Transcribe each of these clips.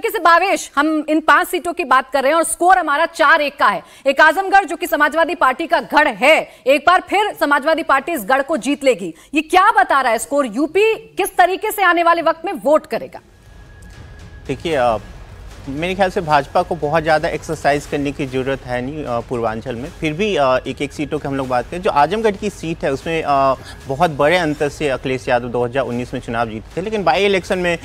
तरीके से बावेश हम इन पांच सीटों की बात कर रहे हैं और स्कोर हमारा चार एक का है एक आजमगढ़ जो कि समाजवादी पार्टी का गढ़ है एक बार फिर समाजवादी पार्टी इस गढ़ को जीत लेगी ये क्या बता रहा है स्कोर यूपी किस तरीके से आने वाले वक्त में वोट करेगा देखिए मेरे ख्याल से भाजपा को बहुत ज़्यादा एक्सरसाइज करने की ज़रूरत है नहीं पूर्वांचल में फिर भी एक एक सीटों की हम लोग बात करें जो आजमगढ़ की सीट है उसमें बहुत बड़े अंतर से अखिलेश यादव 2019 में चुनाव जीते थे लेकिन बाई इलेक्शन में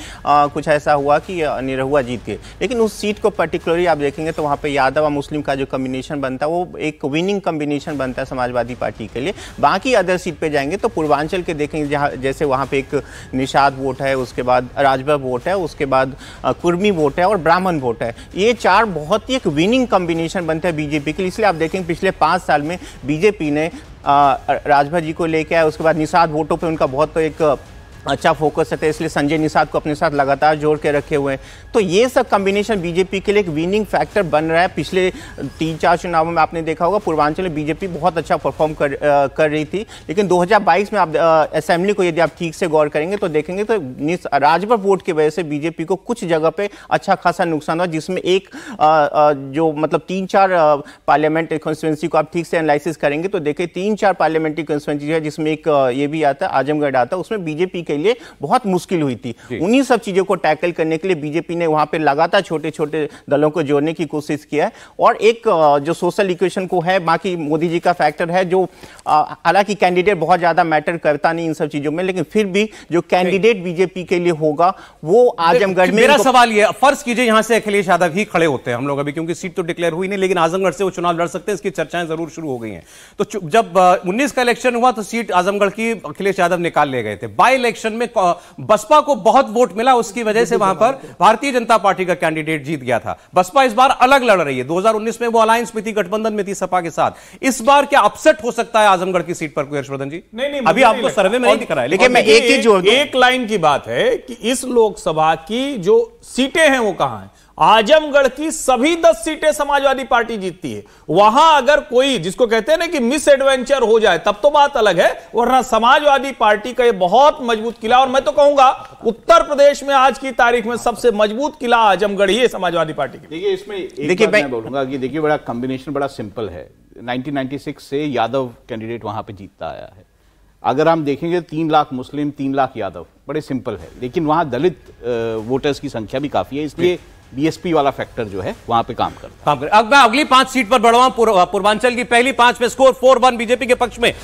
कुछ ऐसा हुआ कि निरहुआ जीत गए लेकिन उस सीट को पर्टिकुलरली आप देखेंगे तो वहाँ पर यादव और मुस्लिम का जो कम्बिनेशन बनता है वो एक विनिंग कम्बिनेशन बनता है समाजवादी पार्टी के लिए बाकी अदर सीट पर जाएंगे तो पूर्वांचल के देखेंगे जहाँ जैसे वहाँ पर एक निषाद वोट है उसके बाद राजभर वोट है उसके बाद कुर्मी वोट है और ब्राह्मण कॉमन वोट है ये चार बहुत ही एक विनिंग कॉम्बिनेशन बनता है बीजेपी के लिए इसलिए आप देखेंगे पिछले पाँच साल में बीजेपी ने राजभा जी को लेकर आया उसके बाद निषाद वोटों पे उनका बहुत एक अच्छा फोकस रहता है इसलिए संजय निषाद को अपने साथ लगातार जोड़ के रखे हुए हैं तो ये सब कम्बिनेशन बीजेपी के लिए एक विनिंग फैक्टर बन रहा है पिछले तीन चार चुनावों में आपने देखा होगा पूर्वांचल में बीजेपी बहुत अच्छा परफॉर्म कर आ, कर रही थी लेकिन 2022 में आप असेंबली को यदि आप ठीक से गौर करेंगे तो देखेंगे तो राजभर वोट की वजह से बीजेपी को कुछ जगह पर अच्छा खासा नुकसान हुआ जिसमें एक आ, आ, जो मतलब तीन चार पार्लियामेंट कॉन्स्टिटेंसी को आप ठीक से एनालिसिस करेंगे तो देखिए तीन चार पार्लियामेंट्री कॉन्स्टिटेंसी है जिसमें एक ये भी आता है आजमगढ़ आता है उसमें बीजेपी के लिए बहुत मुश्किल हुई थी उन्हीं सब चीज़ों को टैकल करने के लिए बीजेपी ने वहां पर लगातार छोटे छोटे दलों को जोड़ने की कोशिश किया और एक जो सोशल इक्वेशन को है बाकी मोदी जी का फैक्टर है जो हालांकि कैंडिडेट बहुत ज़्यादा मैटर करता नहीं इन सब चीज़ों में लेकिन फिर भी जो कैंडिडेट बीजेपी के लिए होगा वो आजमगढ़ में मेरा सवाल ये फर्ज कीजिए यहां से अखिलेश यादव ही खड़े होते हैं हम लोग अभी क्योंकि सीट तो डिक्लेयर हुई नहीं लेकिन आजमगढ़ से वो चुनाव लड़ सकते हैं इसकी चर्चाएं जरूर शुरू हो गई हैं तो जब 19 का इलेक्शन हुआ तो सीट आजमगढ़ की अखिलेश यादव निकाल ले गए थे बाई इलेक्शन में बसपा को बहुत वोट मिला उसकी वजह से वहां पर भारतीय जनता पार्टी का कैंडिडेट जीत गया था बसपा इस बार अलग लड़ रही है 2019 में वो अलायंस में थी गठबंधन में थी सपा के साथ इस बार क्या अपसेट हो सकता है आजमगढ़ की सीट पर कोई हर्षवर्धन जी नहीं नहीं अभी आपको सर्वे में नहीं दिख रहा है लेकिन मैं एक एक लाइन की बात है कि इस लोकसभा की जो सीटें हैं वो कहां है आजमगढ़ की सभी दस सीटें समाजवादी पार्टी जीतती है वहां अगर कोई जिसको कहते हैं ना कि मिस एडवेंचर हो जाए तब तो बात अलग है वरना समाजवादी पार्टी का यह बहुत मजबूत किला और मैं तो कहूंगा उत्तर प्रदेश में आज की तारीख में सबसे मजबूत किला आजमगढ़ ही है समाजवादी पार्टी की देखिए इसमें देखिए मैं बोलूंगा कि देखिए बड़ा कॉम्बिनेशन बड़ा सिंपल है नाइनटीन से यादव कैंडिडेट वहां पर जीतता आया है अगर हम देखेंगे तीन लाख मुस्लिम तीन लाख यादव बड़े सिंपल है लेकिन वहां दलित वोटर्स की संख्या भी काफी है इसलिए बीएसपी वाला फैक्टर जो है वहां पे काम करता काम कर अब मैं अगली पांच सीट पर बढ़वा पूर्वांचल की पहली पांच में स्कोर फोर वन बीजेपी के पक्ष में